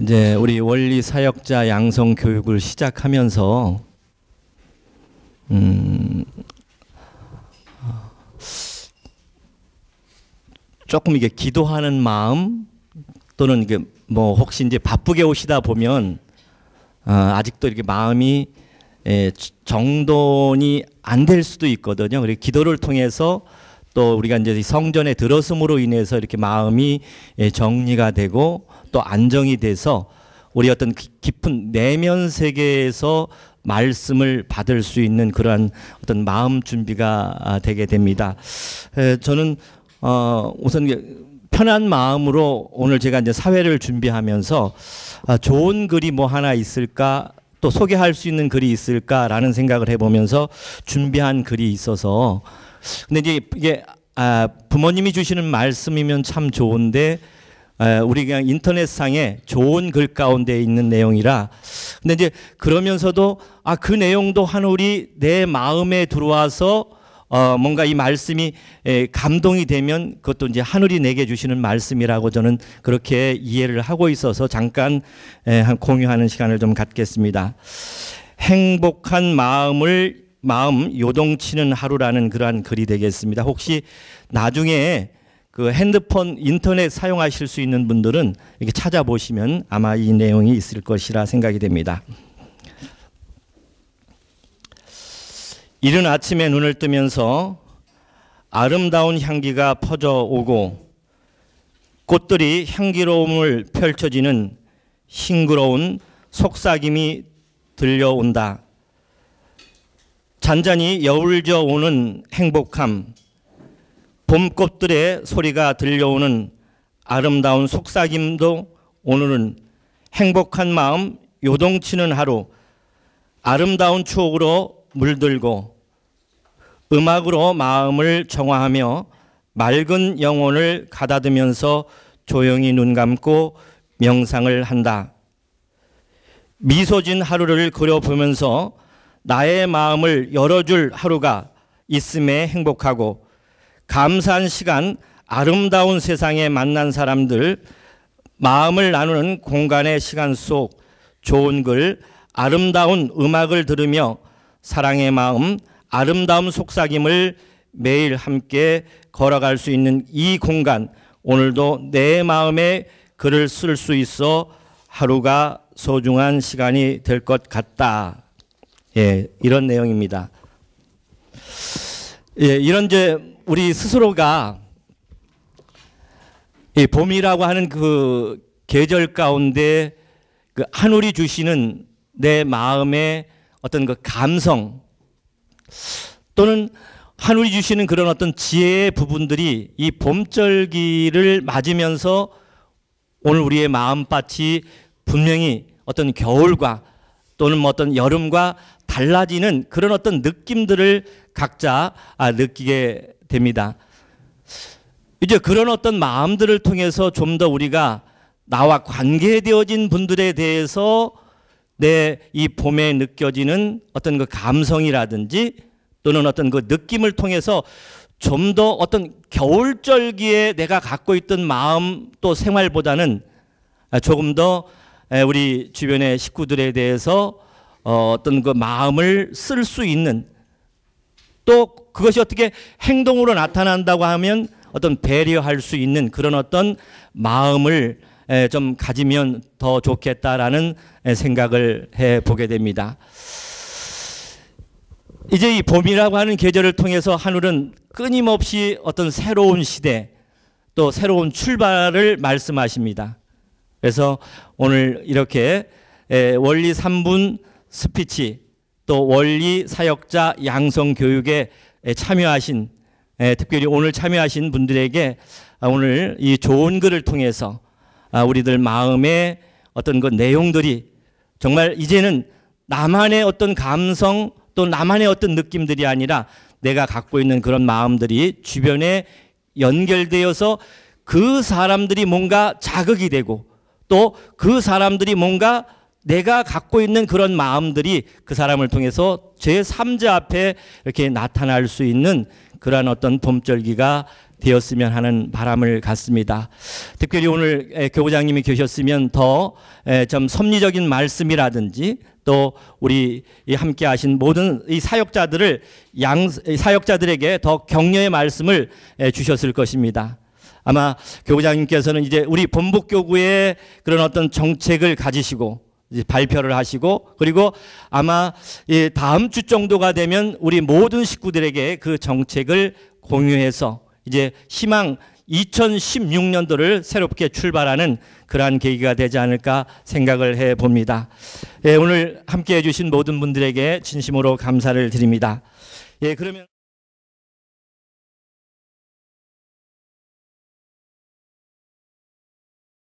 이제 우리 원리 사역자 양성 교육을 시작하면서 음 조금 이게 기도하는 마음 또는 이게 뭐 혹시 이제 바쁘게 오시다 보면 아, 아직도 이렇게 마음이 예, 정돈이 안 될 수도 있거든요. 그리고 기도를 통해서 또 우리가 이제 성전에 들어섬으로 인해서 이렇게 마음이 예, 정리가 되고 또 안정이 돼서 우리 어떤 깊은 내면 세계에서 말씀을 받을 수 있는 그러한 어떤 마음 준비가 아, 되게 됩니다. 저는 어, 우선 편한 마음으로 오늘 제가 이제 사회를 준비하면서 아, 좋은 글이 뭐 하나 있을까 또 소개할 수 있는 글이 있을까라는 생각을 해보면서 준비한 글이 있어서 근데 이제 이게 아, 부모님이 주시는 말씀이면 참 좋은데 우리 그냥 인터넷상에 좋은 글 가운데 있는 내용이라. 근데 이제 그러면서도 아, 그 내용도 한올이 내 마음에 들어와서 어, 뭔가 이 말씀이 에, 감동이 되면 그것도 이제 하늘이 내게 주시는 말씀이라고 저는 그렇게 이해를 하고 있어서 잠깐 에, 한 공유하는 시간을 좀 갖겠습니다. 행복한 마음을 마음 요동치는 하루라는 그러한 글이 되겠습니다. 혹시 나중에 그 핸드폰 인터넷 사용하실 수 있는 분들은 이렇게 찾아보시면 아마 이 내용이 있을 것이라 생각이 됩니다. 이른 아침에 눈을 뜨면서 아름다운 향기가 퍼져오고 꽃들이 향기로움을 펼쳐지는 싱그러운 속삭임이 들려온다. 잔잔히 여울져 오는 행복함, 봄꽃들의 소리가 들려오는 아름다운 속삭임도 오늘은 행복한 마음 요동치는 하루 아름다운 추억으로 물들고 음악으로 마음을 정화하며 맑은 영혼을 가다듬면서 으 조용히 눈 감고 명상을 한다. 미소진 하루를 그려보면서 나의 마음을 열어줄 하루가 있음에 행복하고 감사한 시간, 아름다운 세상에 만난 사람들, 마음을 나누는 공간의 시간 속 좋은 글, 아름다운 음악을 들으며 사랑의 마음, 아름다운 속삭임을 매일 함께 걸어갈 수 있는 이 공간, 오늘도 내 마음에 글을 쓸 수 있어 하루가 소중한 시간이 될 것 같다. 예, 이런 내용입니다. 예, 이런 이제 우리 스스로가 이 봄이라고 하는 그 계절 가운데 그 하늘이 주시는 내 마음의 어떤 그 감성 또는 하늘이 주시는 그런 어떤 지혜의 부분들이 이 봄절기를 맞으면서 오늘 우리의 마음밭이 분명히 어떤 겨울과 또는 뭐 어떤 여름과 달라지는 그런 어떤 느낌들을 각자 아, 느끼게 됩니다. 이제 그런 어떤 마음들을 통해서 좀 더 우리가 나와 관계되어진 분들에 대해서 내 이 봄에 느껴지는 어떤 그 감성이라든지 또는 어떤 그 느낌을 통해서 좀 더 어떤 겨울절기에 내가 갖고 있던 마음 또 생활보다는 아, 조금 더 우리 주변의 식구들에 대해서 어, 어떤 그 마음을 쓸 수 있는 또 그것이 어떻게 행동으로 나타난다고 하면 어떤 배려할 수 있는 그런 어떤 마음을 좀 가지면 더 좋겠다라는 생각을 해 보게 됩니다. 이제 이 봄이라고 하는 계절을 통해서 하늘은 끊임없이 어떤 새로운 시대 또 새로운 출발을 말씀하십니다. 그래서 오늘 이렇게 원리 3분 스피치 또 원리 사역자 양성 교육에 참여하신 특별히 오늘 참여하신 분들에게 아, 오늘 이 좋은 글을 통해서 아, 우리들 마음의 어떤 그 내용들이 정말 이제는 나만의 어떤 감성 또 나만의 어떤 느낌들이 아니라 내가 갖고 있는 그런 마음들이 주변에 연결되어서 그 사람들이 뭔가 자극이 되고 또 그 사람들이 뭔가 내가 갖고 있는 그런 마음들이 그 사람을 통해서 제3자 앞에 이렇게 나타날 수 있는 그러한 어떤 봄절기가 되었으면 하는 바람을 갖습니다. 특별히 오늘 교부장님이 계셨으면 더 좀 섭리적인 말씀이라든지 또 우리 함께 하신 모든 이 사역자들을 양 사역자들에게 더 격려의 말씀을 주셨을 것입니다. 아마 교부장님께서는 이제 우리 본북교구의 그런 어떤 정책을 가지시고 발표를 하시고 그리고 아마 다음 주 정도가 되면 우리 모든 식구들에게 그 정책을 공유해서 이제 희망 2016년도를 새롭게 출발하는 그러한 계기가 되지 않을까 생각을 해 봅니다. 예, 오늘 함께 해주신 모든 분들에게 진심으로 감사를 드립니다. 예, 그러면.